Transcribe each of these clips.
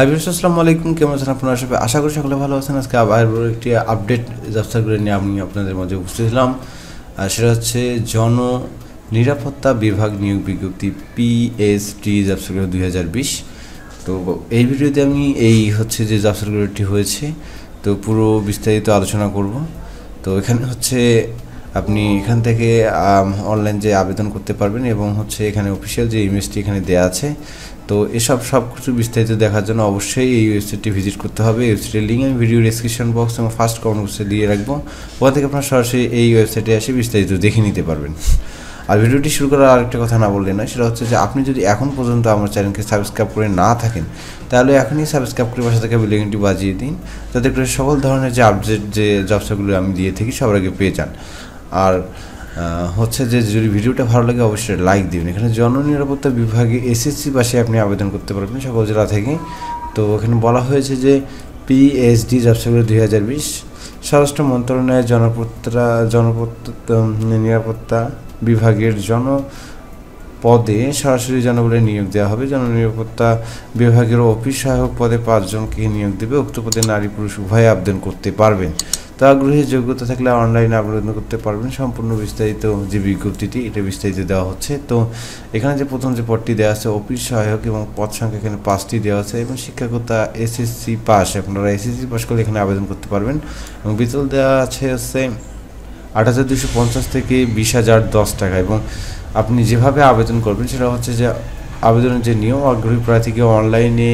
হাইবিস আসসালামু আলাইকুম কেমন আছেন আপনারা সবাই আশা করি সকলে ভালো আছেন আজকে আবার একটি আপডেট ব্যবসা করে নিয়ে আমি আপনাদের মধ্যে উপস্থিত হলাম সেটা হচ্ছে জন নিরাপত্তা বিভাগ নিয়োগ বিজ্ঞপ্তি পিএসটি জব সার্কুলার দুই হাজার বিশ তো এই ভিডিওতে আমি এই হচ্ছে যে জব সার্কুলারটি হয়েছে তো পুরো বিস্তারিত আলোচনা করব তো এখানে হচ্ছে আপনি এখান থেকে অনলাইন যে আবেদন করতে পারবেন এবং হচ্ছে এখানে অফিসিয়াল যে ইমেজটি এখানে দেওয়া আছে তো এসব সব কিছু বিস্তারিত দেখার জন্য অবশ্যই এই ওয়েবসাইটটি ভিজিট করতে হবে ওয়েবসাইটের লিঙ্ক আমি ভিডিও ডিসক্রিপশন বক্স এবং ফার্স্ট কমেন্ট বক্সে দিয়ে রাখবো ওখান থেকে আপনারা সরাসরি এই ওয়েবসাইটে এসে বিস্তারিত দেখে নিতে পারবেন আর ভিডিওটি শুরু করার আরেকটা কথা না বললে না সেটা হচ্ছে যে আপনি যদি এখন পর্যন্ত আমার চ্যানেলকে সাবস্ক্রাইব করে না থাকেন তাহলে এখনই সাবস্ক্রাইব করে বাসা থেকে বিলিংটি বাজিয়ে দিন যাতে করে সকল ধরনের যে আপডেট যে জবসাগুলো আমি দিয়ে থাকি সবার আগে পেয়ে যান আর হচ্ছে যে যদি ভিডিওটা ভালো লাগে অবশ্যই লাইক দিবেন এখানে জননিরাপত্তা বিভাগে এসএসসি পাশে আপনি আবেদন করতে পারবেন সকল জেলা থেকে তো এখানে বলা হয়েছে যে পিএইচডি জাবসাগর দুই হাজার বিশ স্বরাষ্ট্র মন্ত্রণালয়ের জনপত্রা জনপত্তা নিরাপত্তা বিভাগের জন পদে সরাসরি জনবলে নিয়োগ দেওয়া হবে জননিরাপত্তা বিভাগের অফিস সহায়ক পদে পাঁচজনকে নিয়োগ দেবে উক্ত পদে নারী পুরুষ উভয়ে আবেদন করতে পারবেন তো আগ্রহী যোগ্যতা থাকলে অনলাইনে আবেদন করতে পারবেন সম্পূর্ণ বিস্তারিত যে বিজ্ঞপ্তিটি এটা বিস্তারিত দেওয়া হচ্ছে তো এখানে যে প্রথম যে পদটি দেওয়া আছে অফিস সহায়ক এবং পদ সংখ্যা এখানে পাঁচটি দেওয়া আছে এবং শিক্ষাগতা এসএসসি পাস আপনারা এসএসসি পাস করলে এখানে আবেদন করতে পারবেন এবং বিতল দেওয়া আছে হচ্ছে আট হাজার দুশো পঞ্চাশ থেকে বিশ হাজার দশ টাকা এবং আপনি যেভাবে আবেদন করবেন সেটা হচ্ছে যে আবেদনের যে নিয়ম আগ্রহী প্রার্থীকে অনলাইনে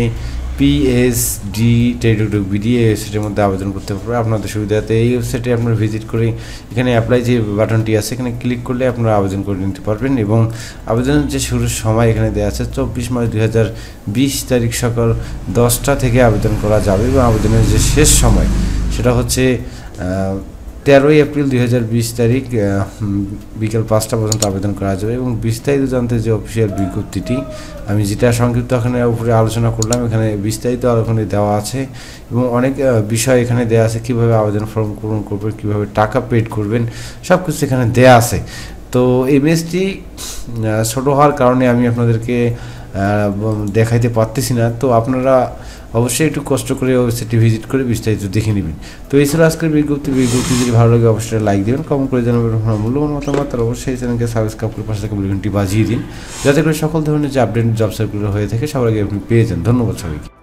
পিএসডি টেডুডুক বিডিএ ওয়েবসাইটের মধ্যে আবেদন করতে পারবে আপনাদের সুবিধাতে এই ওয়েবসাইটে আপনারা ভিজিট করে এখানে অ্যাপ্লাই যে বাটনটি আছে এখানে ক্লিক করলে আপনারা আবেদন করে নিতে পারবেন এবং আবেদনের যে শুরুর সময় এখানে দেওয়া আছে চব্বিশ মার্চ দুই তারিখ সকাল দশটা থেকে আবেদন করা যাবে এবং আবেদনের যে শেষ সময় সেটা হচ্ছে তেরোই এপ্রিল দুই তারিখ বিকেল পাঁচটা পর্যন্ত আবেদন করা যাবে এবং বিস্তারিত জানতে যে অফিসিয়াল বিজ্ঞপ্তিটি আমি যেটা সংক্ষিপ্ত এখানে উপরে আলোচনা করলাম এখানে বিস্তারিত ওখানে দেওয়া আছে এবং অনেক বিষয় এখানে দেওয়া আছে কিভাবে আবেদন ফর্ম পূরণ করবেন কীভাবে টাকা পেড করবেন সব কিছু এখানে দেওয়া আছে তো এমএসটি ছোটো হওয়ার কারণে আমি আপনাদেরকে দেখাইতে পারতেছি না তো আপনারা অবশ্যই একটু কষ্ট করে ওয়েবসাইটটি ভিজিট করে বিস্তারিত দেখে নেবেন তো এই ছিল আজকের বিজ্ঞপ্তি বিজ্ঞপ্তি যদি ভালো লাগে অবশ্যই লাইক দেবেন কমেন্ট করে জানাবেন আপনার মূল্যবান মতামত আর অবশ্যই চ্যানেলকে সাবস্ক্রাইব করে পাশে থাকা বাজিয়ে দিন যাতে করে সকল ধরনের যে আপডেট জব সার্কুলার হয়ে থাকে সবার আগে আপনি পেয়ে যান ধন্যবাদ সবাইকে